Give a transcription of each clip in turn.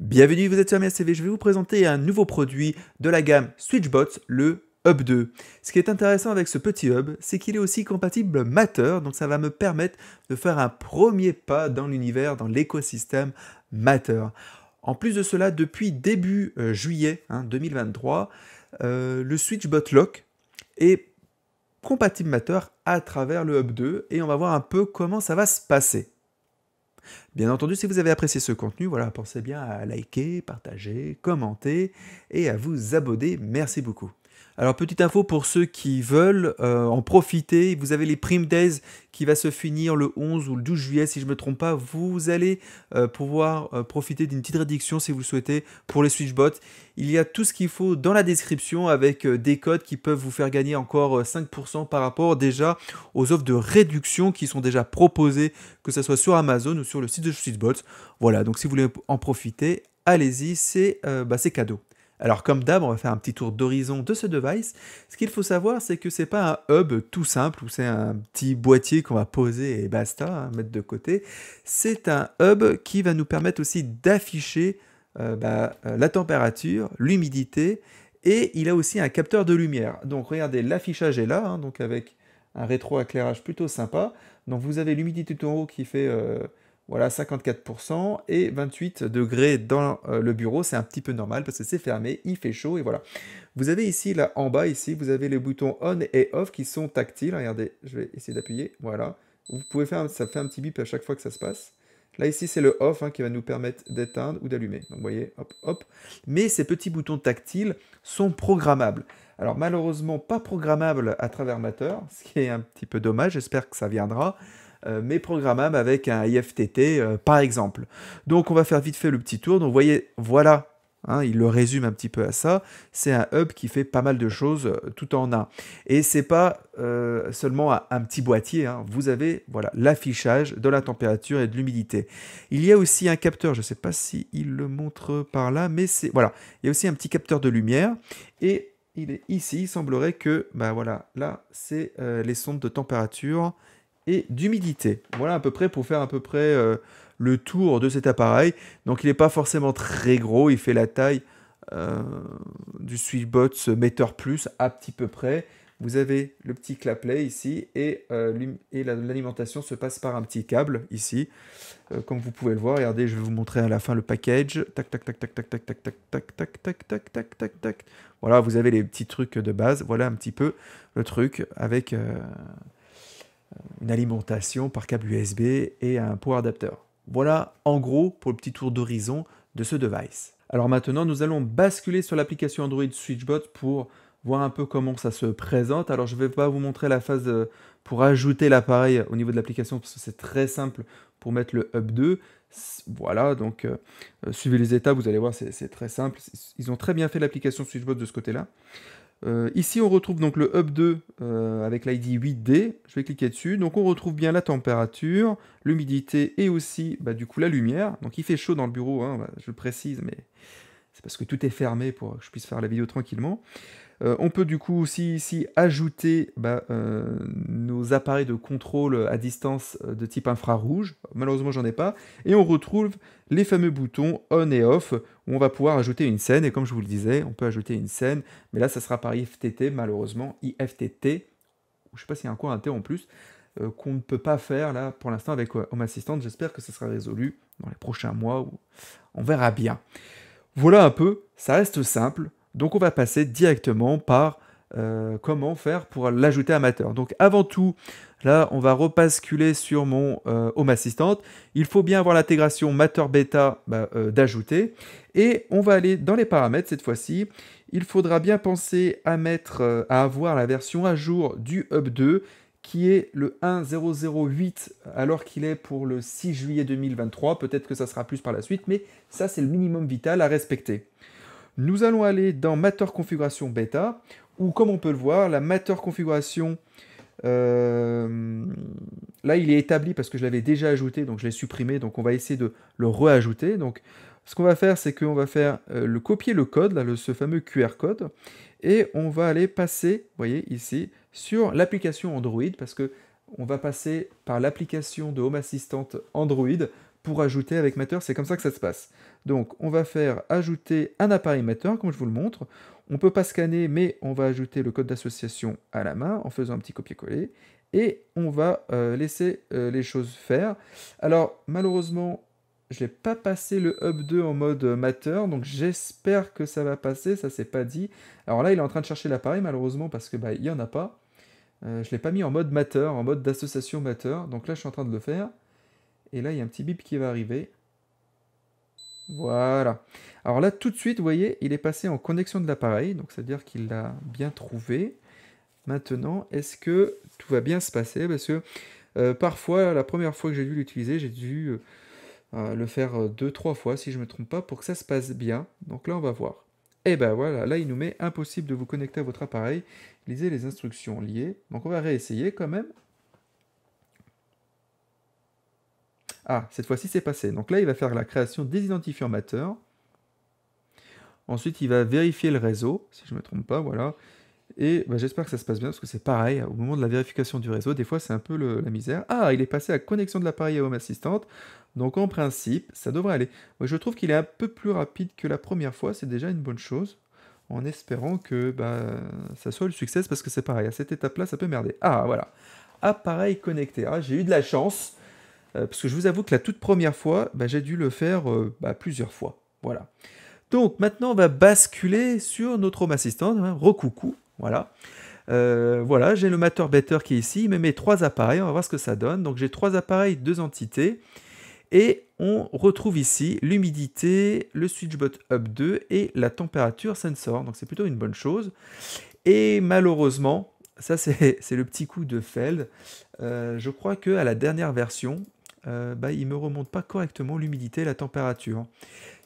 Bienvenue, vous êtes sur MSCV, je vais vous présenter un nouveau produit de la gamme SwitchBot, le Hub 2. Ce qui est intéressant avec ce petit hub, c'est qu'il est aussi compatible Matter, donc ça va me permettre de faire un premier pas dans l'univers, dans l'écosystème Matter. En plus de cela, depuis début euh, juillet 2023, hein, euh, le SwitchBot Lock est compatible Matter à travers le Hub 2 et on va voir un peu comment ça va se passer. Bien entendu, si vous avez apprécié ce contenu, voilà, pensez bien à liker, partager, commenter et à vous abonner. Merci beaucoup. Alors petite info pour ceux qui veulent euh, en profiter, vous avez les Prime Days qui va se finir le 11 ou le 12 juillet si je ne me trompe pas. Vous allez euh, pouvoir euh, profiter d'une petite réduction si vous le souhaitez pour les Switchbots. Il y a tout ce qu'il faut dans la description avec des codes qui peuvent vous faire gagner encore 5% par rapport déjà aux offres de réduction qui sont déjà proposées, que ce soit sur Amazon ou sur le site de Switchbots. Voilà, donc si vous voulez en profiter, allez-y, c'est bah, cadeau. Alors comme d'hab, on va faire un petit tour d'horizon de ce device. Ce qu'il faut savoir, c'est que ce n'est pas un hub tout simple où c'est un petit boîtier qu'on va poser et basta, hein, mettre de côté. C'est un hub qui va nous permettre aussi d'afficher euh, bah, euh, la température, l'humidité et il a aussi un capteur de lumière. Donc regardez, l'affichage est là, hein, donc avec un rétro éclairage plutôt sympa. Donc vous avez l'humidité tout en haut qui fait euh, voilà, 54% et 28 degrés dans euh, le bureau, c'est un petit peu normal parce que c'est fermé, il fait chaud et voilà. Vous avez ici, là en bas, ici, vous avez les boutons on et off qui sont tactiles. Regardez, je vais essayer d'appuyer, voilà. Vous pouvez faire, ça fait un petit bip à chaque fois que ça se passe. Là ici c'est le off hein, qui va nous permettre d'éteindre ou d'allumer. Donc vous voyez, hop, hop. Mais ces petits boutons tactiles sont programmables. Alors malheureusement pas programmables à travers Matter, ce qui est un petit peu dommage, j'espère que ça viendra. Euh, mais programmable avec un IFTT euh, par exemple. Donc on va faire vite fait le petit tour. Donc vous voyez, voilà hein, il le résume un petit peu à ça. C'est un hub qui fait pas mal de choses euh, tout en un. Et c'est pas seulement un, petit boîtier. Hein. Vous avez voilà l'affichage de la température et de l'humidité. Il y a aussi un capteur. Je ne sais pas si il le montre par là, mais c'est voilà. Il y a aussi un petit capteur de lumière et il est ici. Il semblerait que bah voilà, là c'est les sondes de température et d'humidité. Voilà à peu près pour faire à peu près le tour de cet appareil. Donc il n'est pas forcément très gros, il fait la taille du Switchbots Meter Plus à petit peu près. Vous avez le petit claplay ici et, et l'alimentation se passe par un petit câble ici. comme vous pouvez le voir, regardez, je vais vous montrer à la fin le package. Tac, tac, tac, tac, tac, tac, tac, tac, tac, tac, tac, tac, tac, tac. Voilà, vous avez les petits trucs de base. Voilà un petit peu le truc avec une alimentation par câble USB et un power adapter. Voilà en gros pour le petit tour d'horizon de ce device. Alors maintenant, nous allons basculer sur l'application Android SwitchBot pour voir un peu comment ça se présente. Alors je ne vais pas vous montrer la phase euh, pour ajouter l'appareil au niveau de l'application parce que c'est très simple pour mettre le Hub 2. Voilà, donc euh, euh, suivez les étapes, vous allez voir, c'est très simple. Ils ont très bien fait l'application SwitchBot de ce côté-là. Euh, ici, on retrouve donc le hub 2 euh, avec l'ID 8D. Je vais cliquer dessus. Donc, on retrouve bien la température, l'humidité et aussi, bah, du coup, la lumière. Donc, il fait chaud dans le bureau, hein, bah, je le précise, mais c'est parce que tout est fermé pour que je puisse faire la vidéo tranquillement. Euh, on peut du coup aussi ici ajouter bah, euh, nos appareils de contrôle à distance euh, de type infrarouge. Malheureusement, j'en ai pas. Et on retrouve les fameux boutons on et off où on va pouvoir ajouter une scène. Et comme je vous le disais, on peut ajouter une scène. Mais là, ça sera par IFTT, malheureusement. IFTT. Je sais pas s'il y a un T en plus qu'on ne peut pas faire là pour l'instant avec Home Assistant. J'espère que ça sera résolu dans les prochains mois. Où on verra bien. Voilà un peu, ça reste simple, donc on va passer directement par euh, comment faire pour l'ajouter amateur. Donc avant tout, là on va repasculer sur mon euh, Home Assistant. Il faut bien avoir l'intégration Matter Beta bah, euh, d'ajouter. Et on va aller dans les paramètres cette fois-ci. Il faudra bien penser à mettre, à avoir la version à jour du Hub 2 qui est le 1008 alors qu'il est pour le 6 juillet 2023. Peut-être que ça sera plus par la suite, mais ça c'est le minimum vital à respecter. Nous allons aller dans Matter Configuration Beta, où comme on peut le voir, la Matter Configuration, euh, là il est établi parce que je l'avais déjà ajouté, donc je l'ai supprimé, donc on va essayer de le réajouter. Donc ce qu'on va faire, c'est qu'on va faire euh, le copier le code, ce fameux QR code, et on va aller passer, vous voyez ici, sur l'application Android, parce que on va passer par l'application de Home Assistant Android pour ajouter avec Matter, c'est comme ça que ça se passe. Donc on va faire ajouter un appareil émetteur, comme je vous le montre. On ne peut pas scanner, mais on va ajouter le code d'association à la main en faisant un petit copier-coller. Et on va euh, laisser euh, les choses faire. Alors malheureusement, je n'ai pas passé le hub 2 en mode euh, matter, donc j'espère que ça va passer, ça c'est pas dit. Alors là, il est en train de chercher l'appareil malheureusement parce que bah, n'y en a pas. je ne l'ai pas mis en mode matter, en mode d'association matter, donc là je suis en train de le faire. Et là, il y a un petit bip qui va arriver. Voilà. Alors là, tout de suite, vous voyez, il est passé en connexion de l'appareil, donc c'est-à-dire qu'il l'a bien trouvé. Maintenant, est-ce que tout va bien se passer Parce que euh, parfois, la première fois que j'ai dû l'utiliser, j'ai dû euh, euh, le faire deux, trois fois, si je ne me trompe pas, pour que ça se passe bien. Donc là, on va voir. Et eh ben voilà, là, il nous met impossible de vous connecter à votre appareil. Lisez les instructions liées. Donc on va réessayer quand même. Ah, cette fois-ci, c'est passé. Donc là, il va faire la création des identifiants amateurs. Ensuite, il va vérifier le réseau, si je ne me trompe pas, voilà. Et bah, j'espère que ça se passe bien, parce que c'est pareil, au moment de la vérification du réseau, des fois c'est un peu la misère. Ah, il est passé à connexion de l'appareil à Home Assistant, donc en principe, ça devrait aller. je trouve qu'il est un peu plus rapide que la première fois, c'est déjà une bonne chose, en espérant que bah, ça soit le succès, parce que c'est pareil, à cette étape-là, ça peut merder. Ah, voilà, appareil connecté. Ah, j'ai eu de la chance, euh, parce que je vous avoue que la toute première fois, bah, j'ai dû le faire euh, bah, plusieurs fois. Voilà. Donc maintenant, on va basculer sur notre Home Assistant, hein, voilà. Euh, voilà, j'ai le Matter Better qui est ici, Il mais mes trois appareils, on va voir ce que ça donne. Donc j'ai trois appareils, deux entités, et on retrouve ici l'humidité, le SwitchBot Up 2 et la température sensor, donc c'est plutôt une bonne chose. Et malheureusement, ça c'est le petit coup de Feld, je crois qu'à la dernière version, euh, bah, il ne me remonte pas correctement l'humidité et la température.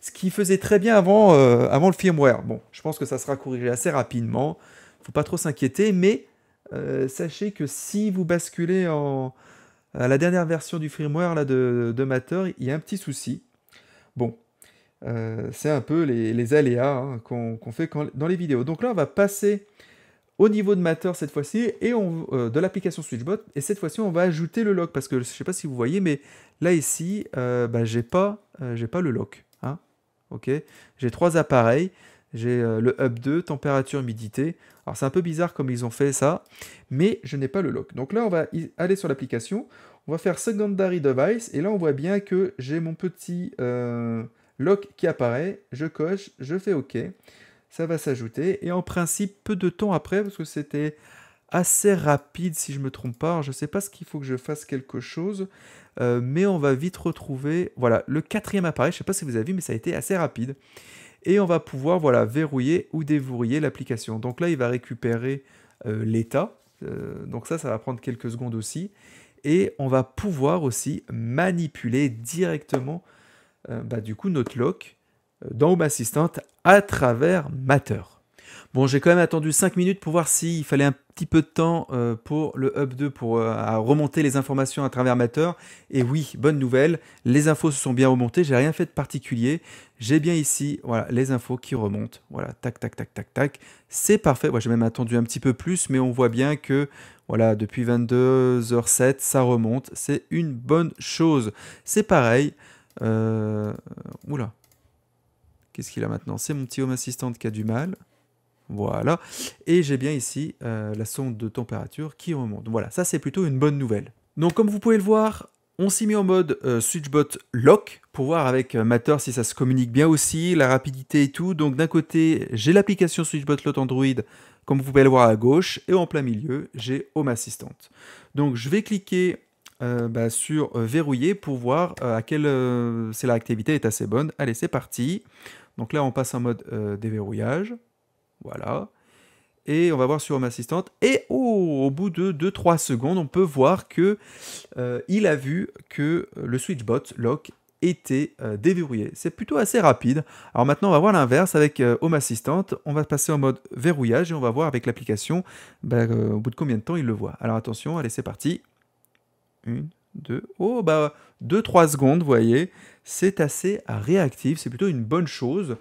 Ce qui faisait très bien avant, euh, avant le firmware. Bon, je pense que ça sera corrigé assez rapidement. Il ne faut pas trop s'inquiéter, mais euh, sachez que si vous basculez en, à la dernière version du firmware là, de, de Matter, il y a un petit souci. Bon, c'est un peu les, aléas hein, qu'on fait dans les vidéos. Donc là, on va passer au niveau de Matter cette fois-ci et on, euh, de l'application SwitchBot. Et cette fois-ci, on va ajouter le lock parce que je ne sais pas si vous voyez, mais là ici, euh, bah, j'ai pas, euh, j'ai pas, le lock. Hein. ok, j'ai trois appareils. J'ai le hub 2, température, humidité. Alors c'est un peu bizarre comme ils ont fait ça, mais je n'ai pas le lock. Donc là, on va aller sur l'application. On va faire secondary device et là, on voit bien que j'ai mon petit lock qui apparaît. Je coche, je fais OK ça va s'ajouter. Et en principe, peu de temps après, parce que c'était assez rapide si je me trompe pas, je ne sais pas ce qu'il faut que je fasse quelque chose, euh, mais on va vite retrouver, voilà, le quatrième appareil, je ne sais pas si vous avez vu, mais ça a été assez rapide. Et on va pouvoir, voilà, verrouiller ou déverrouiller l'application. Donc là, il va récupérer euh, l'état, euh, donc ça, ça va prendre quelques secondes aussi. Et on va pouvoir aussi manipuler directement, bah, du coup, notre lock dans Home Assistant à travers Matter. Bon, j'ai quand même attendu 5 minutes pour voir s'il fallait un petit peu de temps euh, pour le Hub 2 pour euh, remonter les informations à travers Matter. Et oui, bonne nouvelle, les infos se sont bien remontées, j'ai rien fait de particulier. J'ai bien ici voilà, les infos qui remontent. Voilà, tac, tac, tac, tac, tac. C'est parfait. Moi, j'ai même attendu un petit peu plus, mais on voit bien que voilà, depuis 22h07, ça remonte. C'est une bonne chose. C'est pareil. Euh... Oula, Qu'est-ce qu'il a maintenant C'est mon petit home assistant qui a du mal. Voilà. Et j'ai bien ici euh, la sonde de température qui remonte. Voilà, ça c'est plutôt une bonne nouvelle. Donc comme vous pouvez le voir, on s'est mis en mode euh, switchbot lock pour voir avec euh, Matter si ça se communique bien aussi, la rapidité et tout. Donc d'un côté, j'ai l'application switchbot lock Android, comme vous pouvez le voir à gauche, et en plein milieu, j'ai Home Assistant. Donc je vais cliquer euh, bah, sur euh, verrouiller pour voir euh, à quelle activité est assez bonne. Allez, c'est parti. Donc là, on passe en mode déverrouillage. Voilà. Et on va voir sur Home Assistant. Et oh, au bout de 2-3 secondes, on peut voir que il a vu que le switchbot lock était déverrouillé. C'est plutôt assez rapide. Alors maintenant, on va voir l'inverse avec Home Assistant. On va passer en mode verrouillage et on va voir avec l'application bah, au bout de combien de temps il le voit. Alors attention, allez, c'est parti une, deux, oh bah 2 trois secondes, vous voyez. C'est assez réactif, c'est plutôt une bonne chose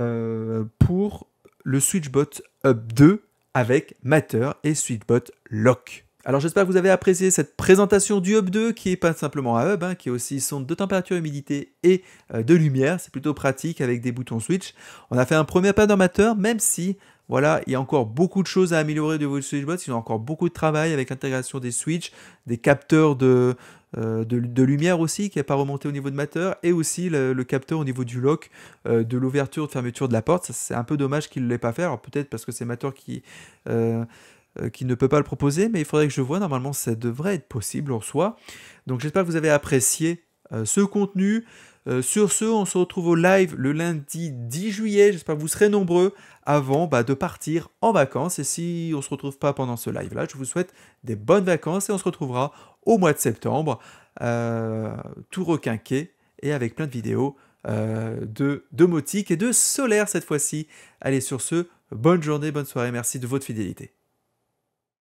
euh, pour le SwitchBot Hub 2 avec Matter et SwitchBot Lock. Alors j'espère que vous avez apprécié cette présentation du Hub 2 qui est pas simplement un hub, hein, qui est aussi sonde de température, humidité et euh, de lumière. C'est plutôt pratique avec des boutons switch. On a fait un premier pas dans Matter, même si voilà, il y a encore beaucoup de choses à améliorer de vos SwitchBot. Ils ont encore beaucoup de travail avec l'intégration des switches, des capteurs euh, de, de, lumière aussi qui n'est pas remonté au niveau de Matter et aussi le, capteur au niveau du lock euh, de l'ouverture de fermeture de la porte. C'est un peu dommage qu'il ne l'ait pas fait. peut-être parce que c'est Matter qui, euh, qui ne peut pas le proposer, mais il faudrait que je vois. Normalement, ça devrait être possible en soi. Donc j'espère que vous avez apprécié ce contenu. Euh, sur ce, on se retrouve au live le lundi 10 juillet. J'espère que vous serez nombreux avant bah, de partir en vacances. Et si on ne se retrouve pas pendant ce live-là, je vous souhaite des bonnes vacances et on se retrouvera au mois de septembre, euh, tout requinqué et avec plein de vidéos euh, de domotique et de solaire cette fois-ci. Allez, sur ce, bonne journée, bonne soirée. Merci de votre fidélité.